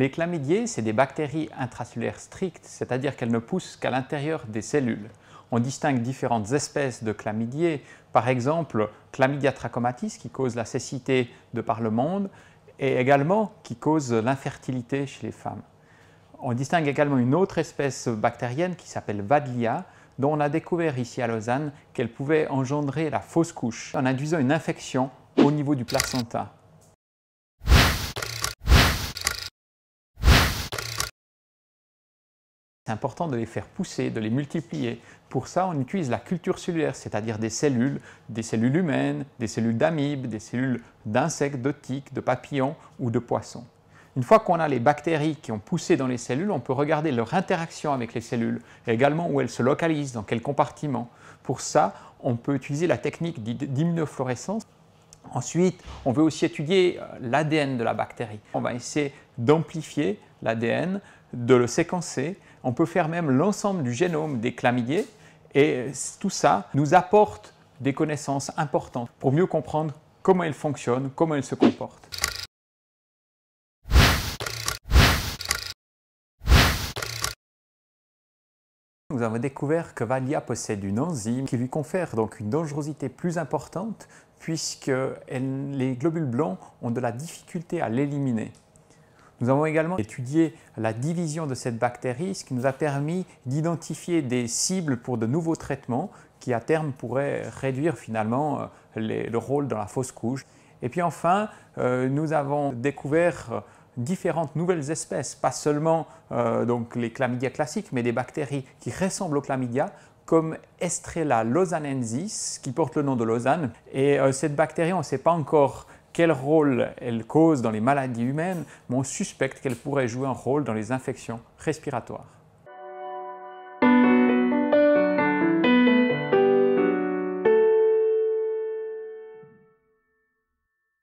Les chlamydiées c'est des bactéries intracellulaires strictes, c'est-à-dire qu'elles ne poussent qu'à l'intérieur des cellules. On distingue différentes espèces de chlamydiées, par exemple Chlamydia trachomatis qui cause la cécité de par le monde et également qui cause l'infertilité chez les femmes. On distingue également une autre espèce bactérienne qui s'appelle Vadlia, dont on a découvert ici à Lausanne qu'elle pouvait engendrer la fausse couche en induisant une infection au niveau du placenta. important de les faire pousser, de les multiplier. Pour ça, on utilise la culture cellulaire, c'est-à-dire des cellules, des cellules humaines, des cellules d'amibes, des cellules d'insectes, de tiques, de papillons ou de poissons. Une fois qu'on a les bactéries qui ont poussé dans les cellules, on peut regarder leur interaction avec les cellules, et également où elles se localisent, dans quel compartiment. Pour ça, on peut utiliser la technique d'immunofluorescence. Ensuite, on veut aussi étudier euh, l'ADN de la bactérie. On va essayer d'amplifier l'ADN, de le séquencer. On peut faire même l'ensemble du génome des chlamydiés et tout ça nous apporte des connaissances importantes pour mieux comprendre comment elle fonctionnent, comment elle se comporte. Nous avons découvert que Valia possède une enzyme qui lui confère donc une dangerosité plus importante puisque les globules blancs ont de la difficulté à l'éliminer. Nous avons également étudié la division de cette bactérie, ce qui nous a permis d'identifier des cibles pour de nouveaux traitements qui à terme pourraient réduire finalement euh, le rôle dans la fausse couche. Et puis enfin, euh, nous avons découvert euh, différentes nouvelles espèces, pas seulement donc les chlamydia classiques, mais des bactéries qui ressemblent aux chlamydia, comme Estrella losanensis, qui porte le nom de Lausanne. Et cette bactérie, on ne sait pas encore quel rôle elle cause dans les maladies humaines, mais on suspecte qu'elle pourrait jouer un rôle dans les infections respiratoires.